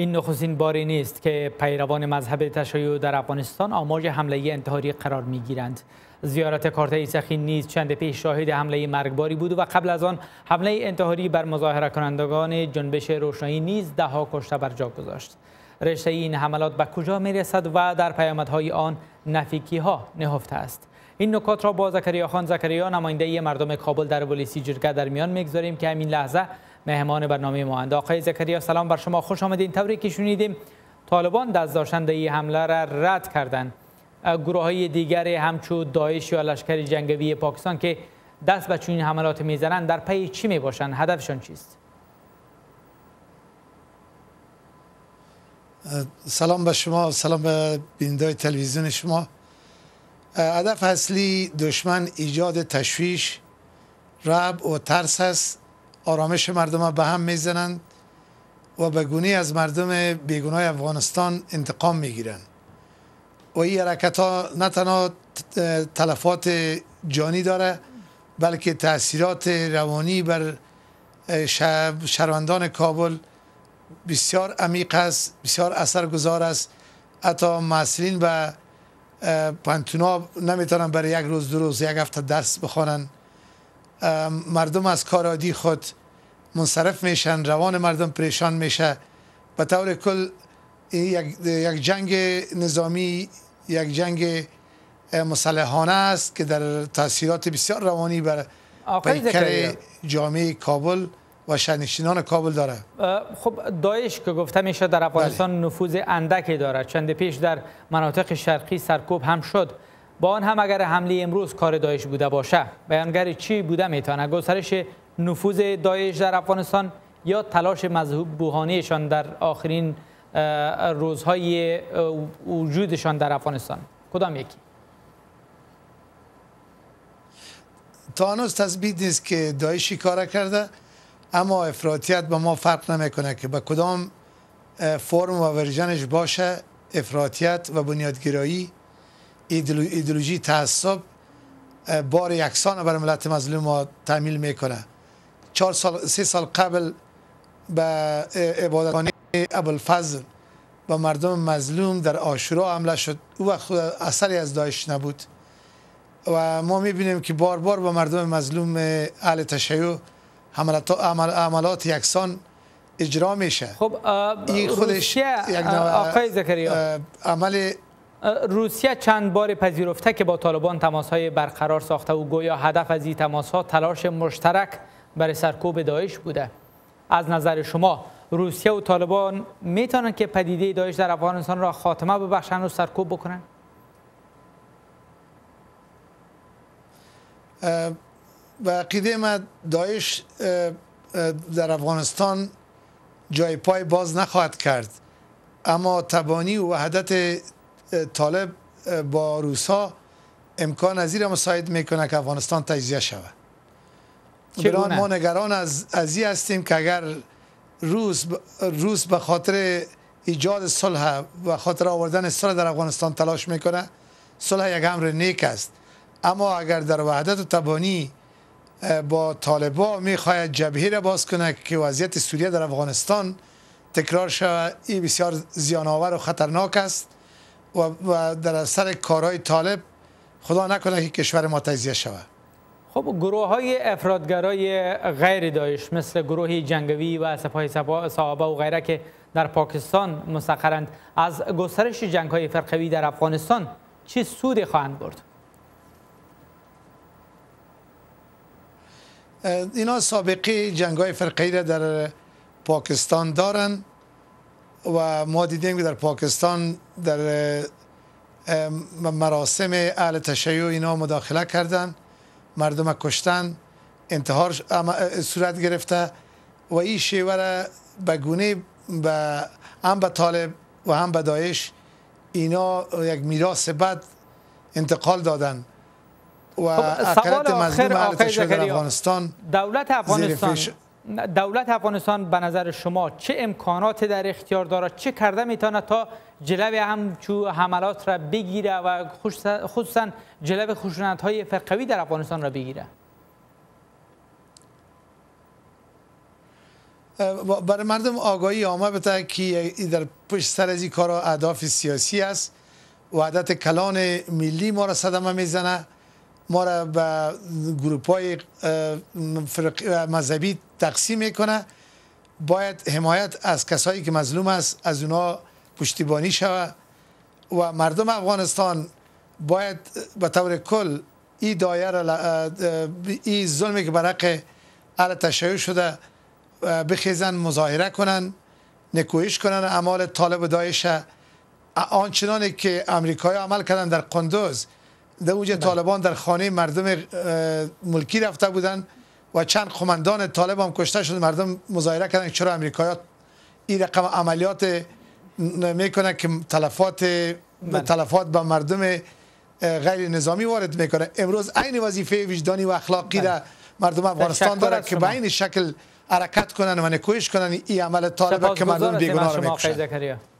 این نخستین باری نیست که پیروان مذهب تشیع در افغانستان آماج حمله انتحاری قرار می گیرند. زیارت کارت ایسخی نیز چند پیش شاهد حمله مرگباری بود و قبل از آن حمله انتحاری بر مظاهره کنندگان جنبش روشنایی نیز دهها کشته بر جا گذاشت. رشته این حملات به کجا می رسد و در پیامدهای آن نفیکی ها نهفته است. این نکات را با زکریا خان زکریا نماینده مردم کابل در ولیسی جرگه در میان میگذاریم که همین لحظه مهمان برنامه ما اند آقای زکریا سلام بر شما خوش آمدین طوری که شنیدیم طالبان دست داشتند این حمله را رد کردند گروه های دیگر همچو داعش یا لشکر جنگوی پاکستان که دست به چنین حملات میزنند در پی چی می باشند هدفشان چیست سلام به شما سلام به بینندای تلویزیون شما هدف اصلی دشمن ایجاد تشویش رعب و ترس است آرامش مردم ها به هم میزنند و به گونه از مردم بیگناه افغانستان انتقام میگیرند و این حرکت ها نه تنها تلفات جانی داره بلکه تاثیرات روانی بر شهروندان کابل بسیار عمیق است بسیار اثرگذار است حتی مسئولین و پانتونا نمیتونن برای یک روز دو روز یک هفته درس بخوانند مردم از کار عادی خود منصرف میشن روان مردم پریشان میشه به طور کل یک جنگ نظامی یک جنگ مسلحانه است که در تاثیرات بسیار روانی بر پیکر جامعه کابل و شهرنشینان کابل داره خب داعش که گفته میشه در افغانستان بله. نفوذ اندکی داره چند پیش در مناطق شرقی سرکوب هم شد با آن هم اگر حمله امروز کار دایش بوده باشه بیانگر چی بوده میتونه گسترش نفوذ دایش در افغانستان یا تلاش مذهب بوهانیشان در آخرین روزهای وجودشان در افغانستان کدام یکی تا هنوز تثبیت نیست که دایشی کار کرده اما افراطیت با ما فرق نمیکنه که به کدام فرم و ورژنش باشه افراطیت و بنیادگرایی ایدولوژی تعصب بار یکسان بر ملت مظلوم ما تعمیل میکنه چهار سال سه سال قبل به عبادتخانه ابوالفضل به مردم مظلوم در آشورا حمله شد او وقت اثری از داعش نبود و ما میبینیم که بار بار به مردم مظلوم اهل تشیع حملات عملات یکسان اجرا میشه خب این خودش آقای زکریا عمل روسیه چند بار پذیرفته که با طالبان تماس های برقرار ساخته و گویا هدف از این تماس ها تلاش مشترک برای سرکوب داعش بوده از نظر شما روسیه و طالبان میتونن که پدیده داعش در افغانستان را خاتمه ببخشند و سرکوب بکنن؟ و عقیده ما داعش در افغانستان جای پای باز نخواهد کرد اما تبانی و وحدت طالب با روسا امکان از را مساعد میکنه که افغانستان تجزیه شود بران ما نگران از, ازی هستیم که اگر روس ب... روس به خاطر ایجاد صلح و خاطر آوردن صلح در افغانستان تلاش میکنه صلح یک امر نیک است اما اگر در وحدت و تبانی با طالبا میخواهد جبهه را باز کنه که وضعیت سوریه در افغانستان تکرار شود این بسیار زیان آور و خطرناک است و در اثر کارهای طالب خدا نکنه که کشور ما تجزیه شود خب گروه های افرادگرای غیر دایش مثل گروه جنگوی و سپاه صحابه و غیره که در پاکستان مستقرند از گسترش جنگ های فرقوی در افغانستان چه سودی خواهند برد؟ اینا سابقه جنگ های را در پاکستان دارند و ما دیدیم که در پاکستان در مراسم اهل تشیع اینا مداخله کردن مردم کشتن انتحار صورت گرفته و این شیوه را به گونه به هم به طالب و هم به داعش اینا یک میراث بد انتقال دادن و خب، اکرت مظلوم اهل در افغانستان دولت افغانستان دولت افغانستان به نظر شما چه امکانات در اختیار دارد چه کرده میتونه تا جلب همچو حملات را بگیره و خصوصا جلب خشونت های فرقوی در افغانستان را بگیره برای مردم آگاهی آمه بده که در پشت سر از این کارا اهداف سیاسی است و کلان ملی ما را صدمه میزنه ما را به گروپ های مذهبی تقسیم میکنه باید حمایت از کسایی که مظلوم است از اونا پشتیبانی شود و مردم افغانستان باید به طور کل این دایره این ظلمی که برق علا تشیع شده بخیزن مظاهره کنن نکویش کنن اعمال طالب دایشه آنچنانی که امریکایی عمل کردن در قندوز اوجه بله. طالبان در خانه مردم ملکی رفته بودند و چند قماندان طالب هم کشته شد مردم مظاهره کردن چرا امریکایات این رقم عملیات میکنه که تلفات بله. تلفات به مردم غیر نظامی وارد میکنه امروز عین وظیفه وجدانی و اخلاقی بله. را مردم افغانستان داره که به این شکل حرکت کنن و نکویش کنن این عمل طالب که مردم بیگناه رو میکشن